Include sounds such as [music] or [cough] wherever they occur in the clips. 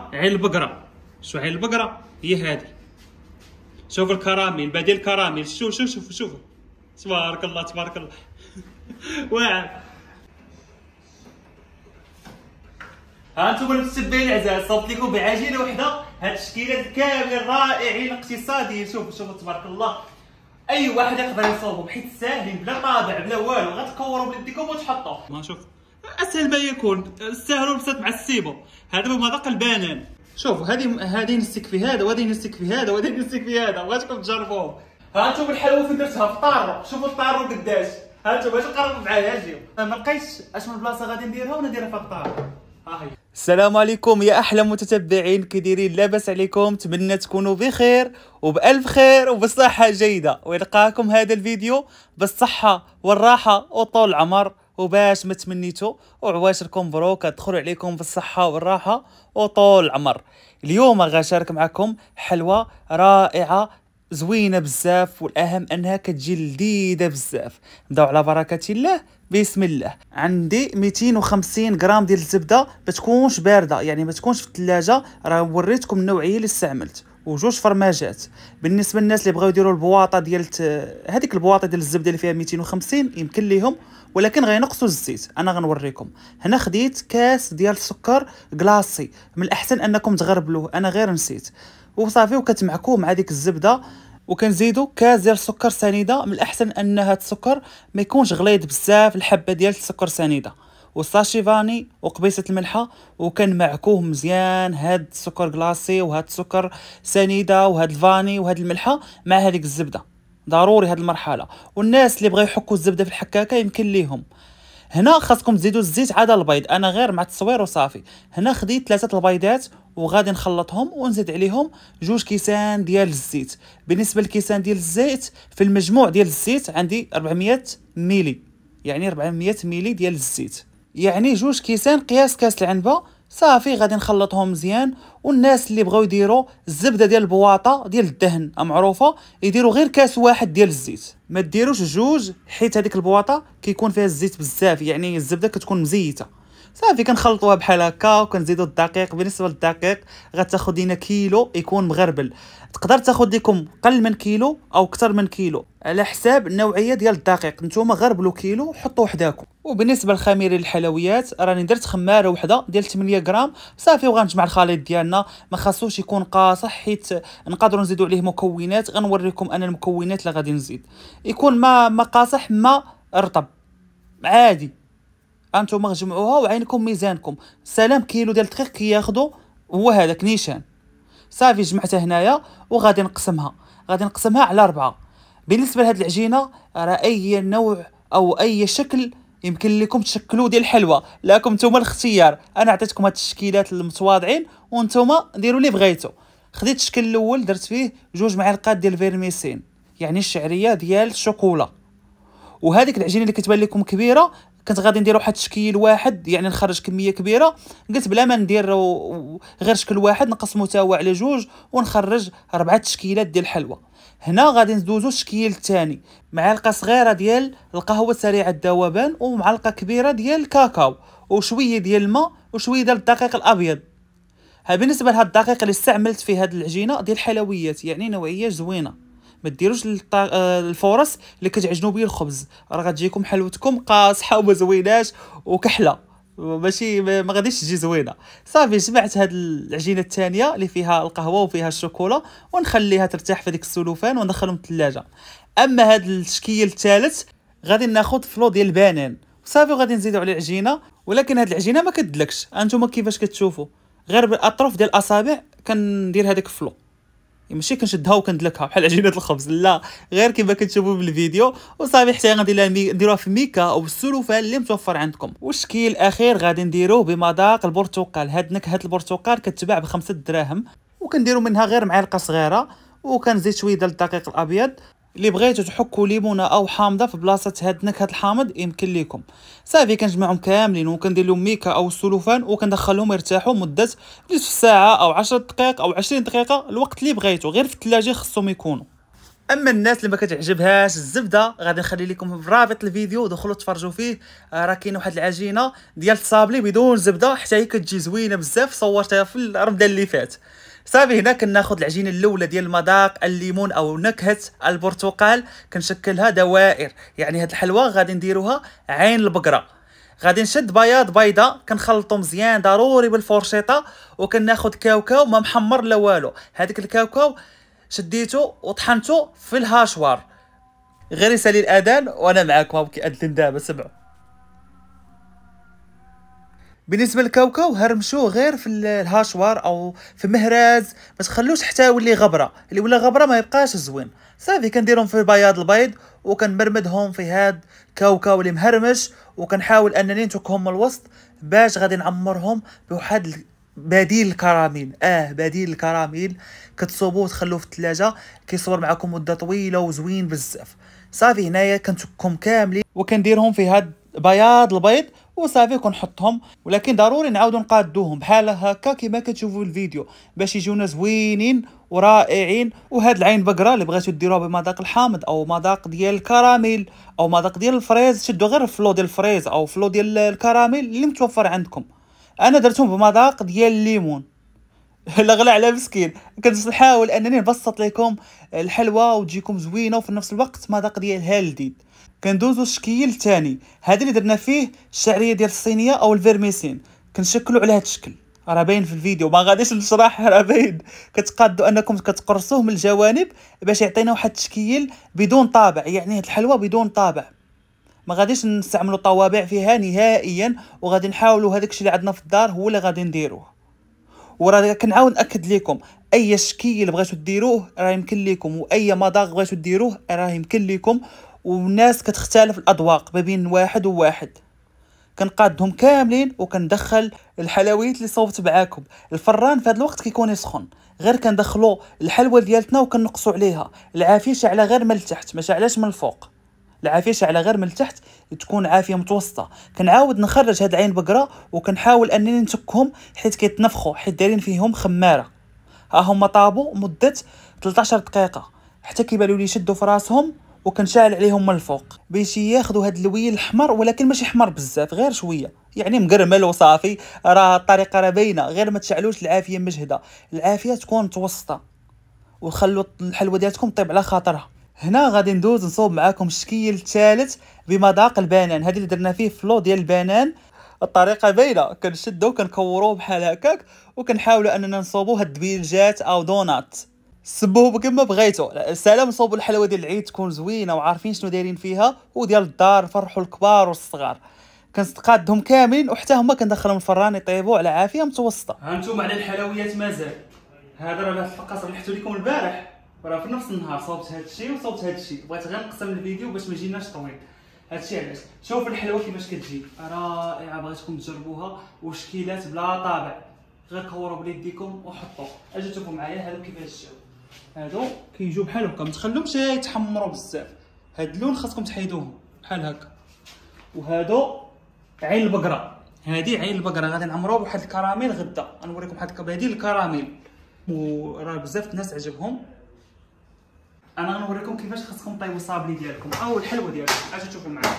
عين البقرة شو عين البقرة هي هذه شوف الكراميل بديل الكراميل شوف شوف شوف شوف تبارك الله تبارك الله [laughs] واعر ها انتم المتبعين الاعزاء صوبت لكم بعجينه وحده هاد التشكيلات كامل رائعين اقتصاديين شوف شوف تبارك الله اي واحد يقدر يصوبهم حيت ساهلين بلا طابع بلا والو غتكوروا بيديكم وتحطو ما شوف اسهل ما يكون سهلوا بسات مع السيبو هذا هو مذاق البنان شوفوا هذه هذه نسك في هذا وهذه نسك في هذا وهذه نسك في هذا بغيتكم تجربوه ها انتم الحلوه فين درتها في الطار شوفوا الطار قداش ها انتم باش نقرب معايا اجيو ما لقيتش اش من بلاصه غادي نديرها وانا نديرها في الطار ها هي السلام عليكم يا احلى متتبعين كديرين لاباس عليكم نتمنى تكونوا بخير وبالف خير وبصحه جيده ويلقاكم هذا الفيديو بالصحه والراحه وطول العمر وباش ما تمنيتو وعواشركم بروك تدخلوا عليكم بالصحة والراحة وطول العمر اليوم غنشارك معكم حلوى رائعة زوينة بزاف والأهم أنها كتجي لذيذة بزاف نبداو على بركة الله بسم الله عندي 250 غرام ديال الزبدة ما تكونش باردة يعني ما تكونش في الثلاجة راه وريتكم النوعية اللي استعملت وجوج فرماجات بالنسبه للناس اللي بغاو يديروا البواطه ديال هذيك البواطه ديال الزبده اللي فيها 250 يمكن ليهم ولكن غينقصوا الزيت انا غنوريكم هنا خديت كاس ديال السكر كلاصي من الاحسن انكم تغربلوه انا غير نسيت وصافي وكتمعكوه مع ديك الزبده وكنزيدو كاس ديال السكر سنيده من الاحسن انها السكر ما يكونش غليظ بزاف الحبه ديال السكر سنيده والساشيفاني وقبيصه الملحه وكان معكوه مزيان هاد السكر كلاصي وهاد السكر سنيده وهاد الفاني وهاد الملحه مع هذيك الزبده ضروري هاد المرحله والناس اللي بغاو يحكوا الزبده في الحكاكه يمكن ليهم هنا خاصكم تزيدوا الزيت عاد البيض انا غير مع التصوير وصافي هنا خديت ثلاثه البيضات وغادي نخلطهم ونزيد عليهم جوج كيسان ديال الزيت بالنسبه للكيسان ديال الزيت في المجموع ديال الزيت عندي 400 ميلي يعني 400 ميلي ديال الزيت يعني جوج كيسان قياس كاس العنبه صافي غادي نخلطهم مزيان والناس اللي بغاو يديروا الزبده ديال البواطه ديال الدهن معروفه يديروا غير كاس واحد ديال الزيت ما ديروش جوج حيت هذيك البواطه كيكون فيها الزيت بزاف يعني الزبده كتكون مزيته صافي كنخلطوها بحال هكا وكنزيدوا الدقيق بالنسبه للدقيق غتاخذ لينا كيلو يكون مغربل تقدر تاخذ لكم قل من كيلو او اكثر من كيلو على حساب النوعيه ديال الدقيق نتوما غربلوا كيلو حطوا حداكم وبالنسبه للخميره الحلويات راني درت خماره وحده ديال 8 غرام صافي وغنجمع الخليط ديالنا ما خاصوش يكون قاصح حيت نقدروا نزيدوا عليه مكونات غنوريكم انا المكونات اللي غادي نزيد يكون ما ما قاصح ما رطب عادي انتم جمعوها وعينكم ميزانكم سلام كيلو ديال الدقيق كياخذوا هو هذاك نيشان صافي جمعتها هنايا وغادي نقسمها غادي نقسمها على أربعة بالنسبه لهاد العجينه راه اي نوع او اي شكل يمكن لكم تشكلوا ديال الحلوى لكم نتوما الاختيار انا عطيتكم هاد التشكيلات المتواضعين وانتوما ديروا اللي بغيتو خديت الشكل الاول درت فيه جوج معلقات ديال فيرميسين يعني الشعريه ديال الشوكولا وهذيك العجينه اللي كتبان لكم كبيره كنت غادي ندير واحد التشكيل واحد يعني نخرج كميه كبيره قلت بلا ما ندير غير شكل واحد نقسمو تا هو على جوج ونخرج ربعه تشكيلات ديال الحلوى هنا غادي ندوزو التشكيل الثاني معلقه صغيره ديال القهوه سريعه الذوبان ومعلقه كبيره ديال الكاكاو وشويه ديال الماء وشويه ديال الدقيق الابيض ها بالنسبه لهاد الدقيق اللي استعملت في هاد العجينه ديال الحلويات يعني نوعيه زوينه ما ديروش آه، الفرص اللي كتعجنوا به الخبز راه غتجيكم حلوتكم قاصحه وما زويناش وكحله ماشي ما غاديش تجي زوينه صافي جمعت هاد العجينه الثانيه اللي فيها القهوه وفيها الشوكولا ونخليها ترتاح في ديك السلوفان وندخلهم الثلاجه اما هاد الشكيل الثالث غادي ناخذ فلو ديال البنان صافي وغادي نزيدو عليه العجينه ولكن هاد العجينه ما كتدلكش انتم كيفاش كتشوفوا غير بالاطراف ديال الاصابع كندير هذاك الفلو يعني ماشي كنشدها وكندلكها بحال [laughs] عجينه الخبز لا غير كيما كتشوفوا بالفيديو وصافي حتى غنديروها نديروها في ميكا او السلوفان اللي متوفر عندكم والشكل الاخير غادي نديروه بمذاق البرتقال هاد نكهه البرتقال كتباع بخمسة دراهم وكنديروا منها غير معلقه صغيره وكنزيد شويه ديال الدقيق الابيض اللي بغيتو تحكوا ليمونه او حامضه في بلاصه هاد نكهه الحامض يمكن ليكم صافي كنجمعهم كاملين وكندير لهم ميكا او السلوفان وكندخلهم يرتاحوا مده نصف ساعه او 10 دقائق او 20 دقيقه الوقت اللي بغيتو غير في الثلاجه خصهم يكونوا اما الناس اللي ما كتعجبهاش الزبده غادي نخلي لكم في رابط الفيديو دخلوا تفرجوا فيه آه، راه كاين واحد العجينه ديال الصابلي بدون زبده حتى هي كتجي زوينه بزاف صورتها في رمضان اللي فات صافي هنا كناخذ العجينه الاولى ديال المذاق الليمون او نكهه البرتقال كنشكلها دوائر يعني هاد الحلوه غادي نديروها عين البقره غادي نشد بياض بيضه كنخلطو مزيان ضروري بالفرشيطه وكناخذ كاوكاو ما محمر لا والو هذاك الكاوكاو شديته وطحنته في الهاشوار غير يسالي الاذان وانا معاكم كي اذن دابا سمعوا بالنسبه للكاوكاو هرمشوه غير في الهاشوار او في مهراز ما تخلوش حتى يولي غبره اللي ولا غبره ما يبقاش زوين صافي كنديرهم في البياض البيض وكنبرمدهم في هاد كاوكاو اللي مهرمش وكنحاول انني نتركهم من الوسط باش غادي نعمرهم بواحد بديل الكراميل اه بديل الكراميل كتصوبوه وتخلوه في الثلاجه كيصبر معكم مده طويله وزوين بزاف صافي هنايا كنتكم كاملين وكنديرهم في هاد بياض البيض وصافي كنحطهم ولكن ضروري نعاودو نقادوهم بحال هكا كما كتشوفوا الفيديو باش يجونا زوينين ورائعين وهاد العين بقره اللي بغيتو ديروها بمذاق الحامض او مذاق ديال الكراميل او مذاق ديال الفريز شدو غير فلو ديال الفريز او فلو ديال الكراميل اللي متوفر عندكم انا درتهم بمذاق ديال الليمون الاغلى على مسكين كنحاول انني نبسط لكم الحلوه وتجيكم زوينه وفي نفس الوقت مذاق ديالها لذيذ كندوزو الشكيل الثاني هذا اللي درنا فيه الشعريه ديال الصينيه او الفيرميسين كنشكلو على هذا الشكل راه باين في الفيديو ما غاديش نشرح راه باين كتقادوا انكم كتقرصوه من الجوانب باش يعطينا واحد التشكيل بدون طابع يعني هاد الحلوه بدون طابع ما غاديش نستعملوا طوابع فيها نهائيا وغادي نحاولوا هذاك الشيء اللي عندنا في الدار هو اللي غادي نديروه وراه كنعاود ناكد لكم اي شكيل بغيتو ديروه راه يمكن لكم واي مذاق بغيتو ديروه راه يمكن لكم والناس كتختلف الاذواق ما بين واحد وواحد كنقادهم كاملين وكندخل الحلويات اللي صوبت معاكم الفران في هذا الوقت كيكون يسخن غير كندخلو الحلوى ديالتنا وكنقصو عليها العافيه على غير من التحت ماشي علاش من الفوق العافيه على غير من التحت تكون عافيه متوسطه كنعاود نخرج هاد العين بقره وكنحاول انني نتكهم حيت كيتنفخوا حيت دايرين فيهم خماره ها هما طابو مده 13 دقيقه حتى كيبانوا لي شدوا في راسهم وكنشعل عليهم من الفوق باش ياخذوا هاد اللويل الاحمر ولكن ماشي احمر بزاف غير شويه يعني مقرمل وصافي راه الطريقه راه باينه غير ما تشعلوش العافيه مجهده العافيه تكون متوسطه وخلوا الحلوه ديالتكم طيب على خاطرها هنا غادي ندوز نصوب معاكم الشكل الثالث بمذاق البنان هذه اللي درنا فيه فلو ديال البنان الطريقه باينه كنشدو كنكوروه بحال هكاك وكنحاولوا اننا نصوبو هاد الدبيلجات او دونات سبوه كما بغيتو سلام صوبوا الحلاوه ديال العيد تكون زوينه وعارفين شنو دايرين فيها وديال الدار فرحوا الكبار والصغار كنستقادهم كاملين وحتى هما كندخلهم الفران يطيبوا على عافيه متوسطه هانتوما على الحلويات مازال هذا راه فقط ربحتو لكم البارح راه في نفس النهار صوبت هادشي وصوبت هادشي بغيت غير نقسم الفيديو باش ما يجيناش طويل هادشي علاش شوف الحلوه كيفاش كتجي رائعه بغيتكم تجربوها وشكيلات بلا طابع غير كوروا بليديكم وحطوا اجيتكم معايا هادو كيفاش جاو هادو كيجيو بحال هكا ما تخلوهمش يتحمروا بزاف هاد اللون خاصكم تحيدوهم بحال هكا وهادو عين البقره هادي عين البقره غادي نعمروها بواحد الكراميل غدا غنوريكم واحد بديل الكراميل وراه بزاف الناس عجبهم انا غنوريكم كيفاش خاصكم طيبوا الصابلي ديالكم او الحلوه ديالكم اجي تشوفوا معايا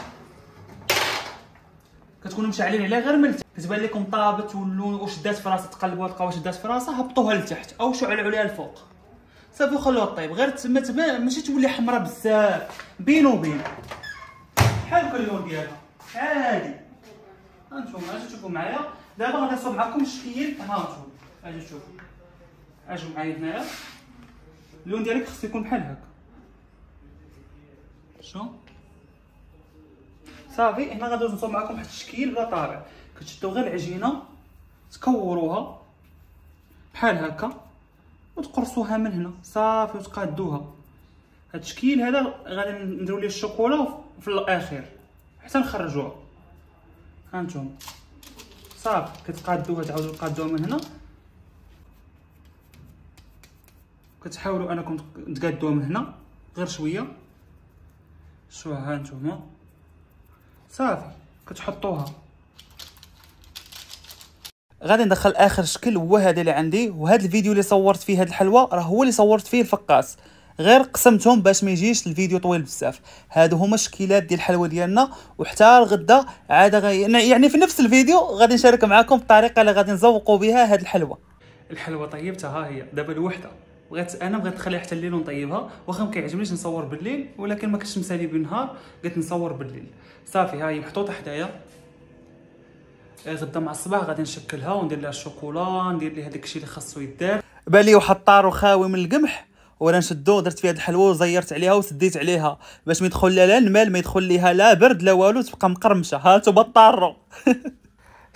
كتكونوا مشعلين عليها غير من كتبان لكم طابت واللون وشدات في راسها تقلبوها تلقاوها شدات في راسها هبطوها لتحت او شعلوا عليها الفوق صافي وخلوها طيب غير تما تما ماشي تولي حمراء بزاف بين وبين بحال كل اللون ديالها عادي هانتوما اجي تشوفوا معايا دابا غادي نصوب معكم الشكل هانتوما اجي تشوفوا اجي معايا هنايا اللون ديالك خصو يكون بحال هكا شو صافي هنا غادي نصوب معكم واحد التشكيل بلا طابع كتشدو غير العجينه تكوروها بحال هكا وتقرصوها من هنا صافي وتقادوها هاد التشكيل هذا غادي نديرو ليه الشوكولا في الاخير حتى نخرجوها هانتوما صافي كتقادوها تعاودو تقادوها من هنا كتحاولوا انكم تقادوها من هنا غير شويه شوها ها نتوما صافي كتحطوها غادي ندخل اخر شكل هو هذا اللي عندي وهذا الفيديو اللي صورت فيه هذه الحلوه راه هو اللي صورت فيه الفقاس غير قسمتهم باش ما يجيش الفيديو طويل بزاف هادو هما الشكيلات ديال الحلوه ديالنا وحتى الغدا عاد غي... يعني في نفس الفيديو غادي نشارك معكم الطريقه اللي غادي نزوقوا بها هاد الحلوه الحلوه طيبتها ها هي دابا الوحده بغيت انا بغيت نخليها حتى الليل ونطيبها واخا ما كيعجبنيش نصور بالليل ولكن ما كنتش مسالي بالنهار قلت نصور بالليل صافي ها هي محطوطه حدايا آه، غدا مع الصباح غادي نشكلها وندير لها الشوكولا ندير لها داكشي اللي خاصو يدار بالي واحد الطار خاوي من القمح وانا نشدو درت فيها هاد الحلوى وزيرت عليها وسديت عليها باش ما يدخل لها لا المال ما يدخل ليها لا برد لا والو تبقى مقرمشه ها توبا [laughs]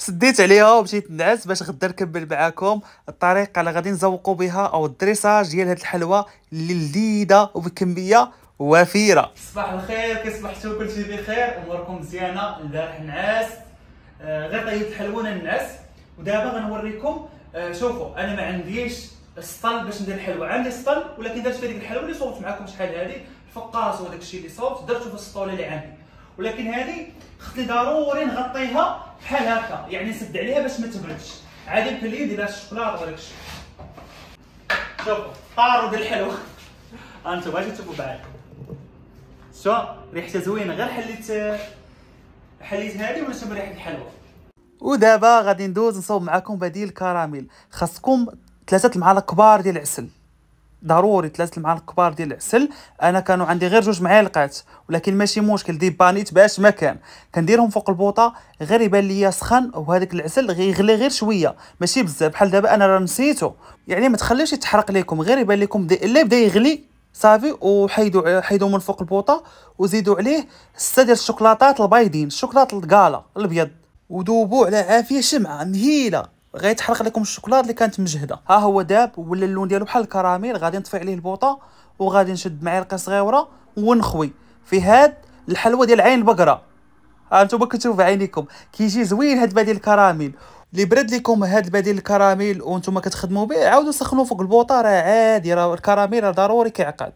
سديت عليها ومشيت نعس باش غدا نكمل معاكم الطريقه اللي غادي نزوقوا بها او الدريساج ديال هذه الحلوه اللي لذيذه وبكميه وفيره صباح الخير كيصبحتوا كلشي بخير اموركم مزيانه البارح نعاس آه، غير طيبت الحلوه نعس ودابا غنوريكم آه، شوفوا انا ما عنديش السطل باش ندير الحلوه عندي السطل ولكن درت في هذيك الحلوه اللي صوبت معكم شحال هذه الفقاص وداك الشيء اللي صوبت درتو في السطوله اللي عندي ولكن هذه خصني ضروري نغطيها بحال هكا يعني نسد عليها باش ما تبردش عاد يمكن ديال ندير لها ولا داكشي شوفوا ديال الحلو انتم غادي تشوفوا بعد شو ريحتها زوينه غير حليت حليت هذه شم ريحه الحلوه ودابا غادي ندوز نصوب معكم بديل كراميل خاصكم ثلاثه المعالق كبار ديال العسل ضروري تلات المعالق الكبار ديال العسل انا كانوا عندي غير جوج معالقات ولكن ماشي مشكل دي بانيت باش ما كان كنديرهم فوق البوطه غير يبان ليا سخن وهذاك العسل غيغلي غير شويه ماشي بزاف بحال دابا انا راه نسيتو يعني ما تخليوش يتحرق لكم غير يبان لكم اللي بدا يغلي صافي وحيدوا حيدوا من فوق البوطه وزيدوا عليه سته ديال الشوكولاتات البيضين الشوكولات الكالا الابيض وذوبوا على عافيه شمعه مهيله غيتحرق لكم الشوكولاط اللي كانت مجهده ها هو داب ولا اللون ديالو بحال الكراميل غادي نطفي عليه البوطه وغادي نشد معلقه صغيره ونخوي في هاد الحلوه ديال عين البقره ها نتوما كتشوفوا بعينيكم كيجي زوين هاد بديل الكراميل اللي برد لكم هاد البديل الكراميل وانتم كتخدموا به عاودوا سخنوه فوق البوطه راه عادي راه الكراميل راه ضروري كيعقد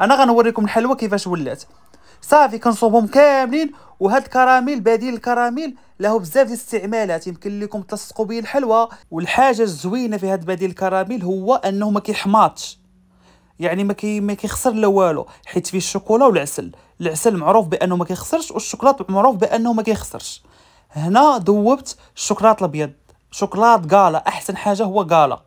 انا غنوريكم الحلوه كيفاش ولات صافي كنصوبهم كاملين وهاد الكراميل بديل الكراميل له بزاف ديال الاستعمالات يمكن لكم تلصقوا به الحلوى والحاجه الزوينه في هذا بديل الكراميل هو انه ما كيحماطش يعني ما ما كيخسر لا والو حيت فيه الشوكولا والعسل العسل معروف بانه ما كيخسرش والشوكولات معروف بانه ما كيخسرش هنا ذوبت الشوكولات الابيض شوكولات غالا احسن حاجه هو غالا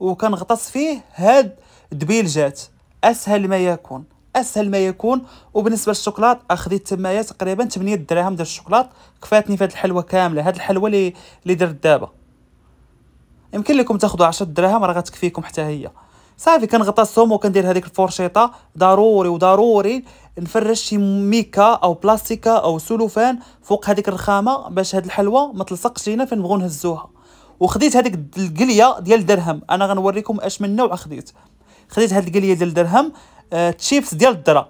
وكنغطس فيه هاد دبيلجات اسهل ما يكون اسهل ما يكون وبالنسبه للشوكولات اخذت تمايا تقريبا 8 دراهم ديال الشوكولات كفاتني في هذه الحلوه كامله هذه الحلوه اللي اللي درت دابا يمكن لكم تاخذوا 10 دراهم راه غتكفيكم حتى هي صافي كنغطسهم وكندير هذيك الفورشيطه ضروري وضروري نفرش شي ميكا او بلاستيكا او سلوفان فوق هذيك الرخامه باش هاد الحلوه ما تلصقش لينا فين نبغوا نهزوها وخديت هذيك القليه ديال درهم انا غنوريكم اش من نوع خديت خديت هاد القليه ديال درهم تشيبس آه، ديال الذره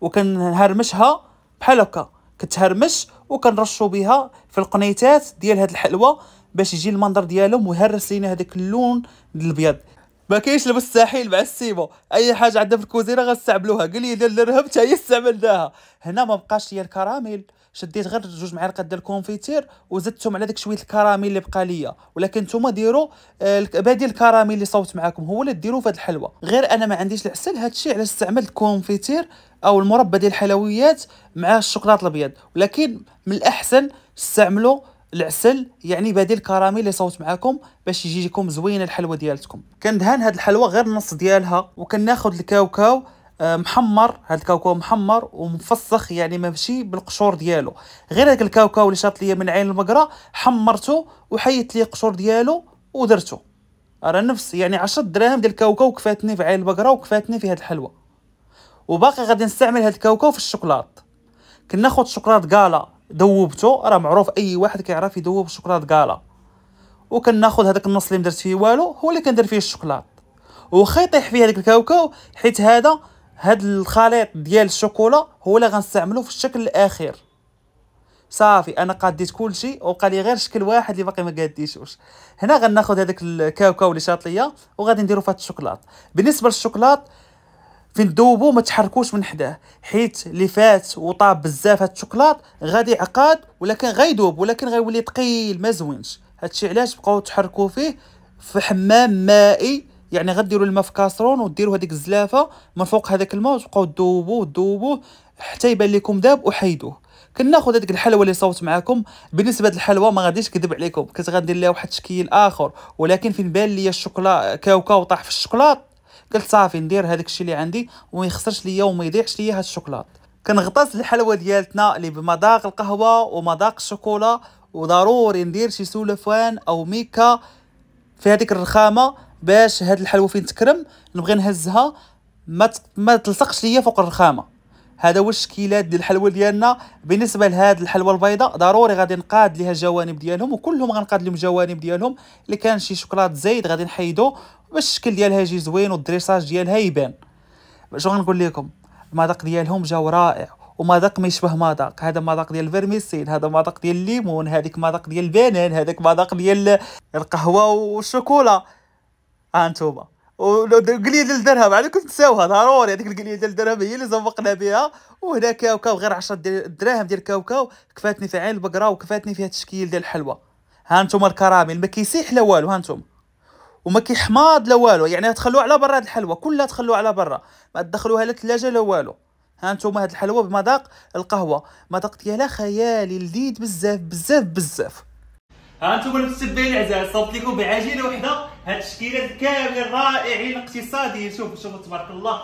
وكنهرمشها بحال هكا كتهرمش وكنرشو بها في القنيتات ديال هاد الحلوى باش يجي المنظر ديالو مهرس لينا هذاك اللون الابيض ما كاينش لبس مع السيمو اي حاجه عندنا في الكوزينه غنستعملوها قال لي لا رهبت هي استعملناها هنا ما بقاش ليا الكراميل شديت غير جوج معالق ديال الكونفيتير وزدتهم على داك شويه الكراميل اللي بقى ليا ولكن نتوما ديروا آه، بديل الكراميل اللي صوبت معاكم هو اللي ديروه في هاد الحلوه غير انا ما عنديش العسل هادشي علاش استعملت كونفيتير او المربى ديال الحلويات مع الشوكولات الابيض ولكن من الاحسن استعملوا العسل يعني بديل الكراميل اللي صوت معاكم باش يجيكم زوينه الحلوه ديالتكم كندهن هاد الحلوه غير النص ديالها وكناخذ الكاوكاو آه، محمر هذا الكاوكاو محمر ومفسخ يعني ماشي بالقشور ديالو غير هذاك الكاوكاو اللي شاط ليا من عين المقرة حمرته وحيت لي القشور ديالو ودرته راه نفس يعني 10 دراهم ديال الكاوكاو كفاتني في عين البقره وكفاتني في هاد الحلوه وباقي غادي نستعمل هاد الكاوكاو في الشوكولات كناخد الشوكولات كالا ذوبته راه معروف اي واحد كيعرف يذوب الشوكولات كالا وكناخد هذاك النص اللي مدرت فيه والو هو اللي كندير فيه الشوكولات وخا يطيح فيه هذاك الكاوكاو حيت هذا هاد الخليط ديال الشوكولا هو اللي غنستعملو في الشكل الاخير صافي انا قاديت كلشي وبقى لي غير شكل واحد اللي باقي ما قاديتوش هنا غناخذ هذاك الكاوكاو اللي شاط ليا وغادي نديرو في هاد الشوكولات بالنسبه للشوكولات فين دوبو ما تحركوش من حداه حيت اللي فات وطاب بزاف هاد الشوكولات غادي عقاد ولكن غيدوب ولكن غيولي ثقيل ما زوينش هادشي علاش بقاو تحركوا فيه في حمام مائي يعني غديروا الماء في كاسرون وديروا هذيك الزلافه من فوق هذاك الماء وتبقاو تذوبوه تذوبوه حتى يبان لكم داب وحيدوه كناخذ هذيك الحلوه اللي صوت معكم بالنسبه للحلوه ما غاديش كذب عليكم كنت غندير لها واحد التشكيل اخر ولكن فين بان لي الشوكولا كاوكاو طاح في الشوكولاط قلت صافي ندير هذاك الشيء اللي عندي وما يخسرش ليا وما يضيعش ليا هاد الشوكولاط كنغطس الحلوه ديالتنا اللي بمذاق القهوه ومذاق الشوكولا وضروري ندير شي سولفوان او ميكا في هذيك الرخامه باش هاد الحلوه فين تكرم نبغي نهزها ما ما تلصقش ليا فوق الرخامه هذا هو الشكيلات ديال الحلوه ديالنا بالنسبه لهاد الحلوه البيضاء ضروري غادي نقاد ليها الجوانب ديالهم وكلهم غنقاد لهم الجوانب ديالهم اللي كان شي شوكولات زايد غادي نحيدو باش الشكل ديالها يجي زوين والدريساج ديالها يبان باش غنقول لكم المذاق ديالهم جاو رائع ومذاق ما يشبه مذاق هذا مذاق ديال الفيرميسيل هذا مذاق ديال الليمون هذيك مذاق ديال البنان هذاك مذاق ديال القهوه والشوكولا انتوما ولو قليل الدرهم على يعني كنت تساوها ضروري هذيك القليل الدرهم هي اللي زوقنا بها وهنا كاوكاو غير 10 دراهم ديال كاوكاو كفاتني في عين البقره وكفاتني فيها التشكيل ديال الحلوى ها انتوما الكراميل ما كيسيح لا والو ها انتوما وما كيحماض لا والو يعني تخلوه على برا هاد الحلوى كلها تخلوه على برا ما تدخلوها لا الثلاجه لا والو ها انتوما هاد الحلوى بمذاق القهوه مذاق ديالها خيالي لذيذ بزاف بزاف بزاف ها انتوما المتتبعين الاعزاء صابت لكم بعجينه وحده هاد التشكيلات كاملين رائعين اقتصاديين شوف شوف تبارك الله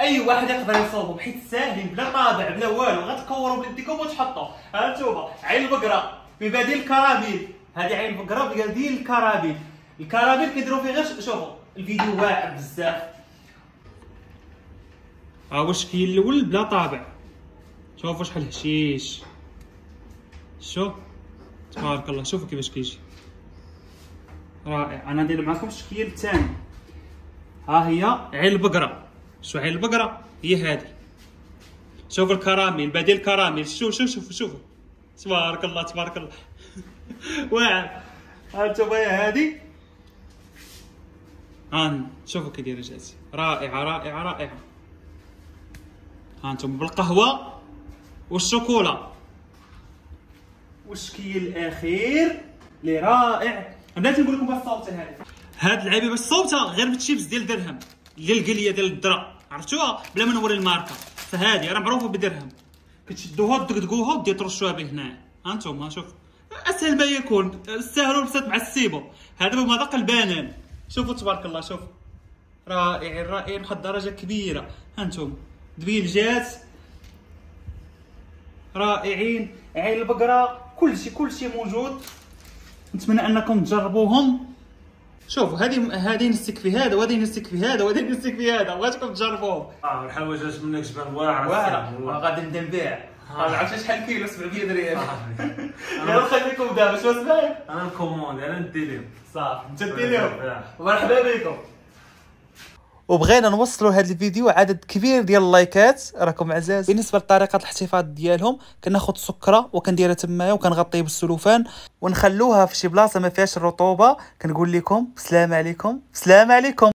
اي واحد يقدر يصوبهم حيت ساهلين بلا طابع بلا والو غتكورو بيديكم وتحطو ها انتوما عين البقره ببديل الكراميل هذه عين البقره ببديل الكراميل الكراميل كيديروا فيه غير شوفوا الفيديو واعر بزاف ها هو الشكل الاول بلا طابع شوفوا شحال هشيش شوف تبارك الله شوفوا كيفاش كيجي رائع انا ندير معكم الشكل الثاني ها هي عين البقره شوف عين البقره هي هذه شوف الكراميل بديل الكراميل شوف شوف شوف شوف تبارك الله تبارك الله [laughs] واعر هانتوما يا هادي ها شوفوا كي دايره جاتي رائعه رائعه رائعه هانتوما بالقهوه والشوكولا والشكل الاخير اللي رائع بنات نقول لكم الصوت صوته هذه هاد اللعيبه باش صوتها غير بالشيبس ديال درهم ديال القليه ديال الذره عرفتوها بلا ما نوري الماركه فهادي راه معروفه بدرهم كتشدوها تدقدقوها ودي ترشوها به هنايا هانتوما شوف اسهل ما يكون السهل والبسيط مع السيبو هذا بمذاق البنان شوفوا تبارك الله شوف رائع رائع لواحد الدرجه كبيره هانتوم دبيل جات رائعين عين البقره كلشي كلشي موجود نتمنى انكم تجربوهم شوف هذه هذه نسك في هذا وهذه نسك في هذا وهذه نسك في هذا بغيتكم تجربوهم اه الحوايج اش منك جبان واعر واعر غادي نبدا نبيع آه. عرفتي شحال كيلو 700 ريال انا نخليكم دابا شو سمعت انا الكوموند انا ندي لهم صافي انت دير لهم مرحبا بكم وبغينا نوصلوا هذا الفيديو عدد كبير ديال اللايكات راكم عزاز بالنسبه لطريقه الاحتفاظ ديالهم كناخذ سكره وكنديرها تمايا وكنغطيه بالسلوفان ونخلوها في شي بلاصه ما فيهاش الرطوبه كنقول لكم بسلام عليكم بسلام عليكم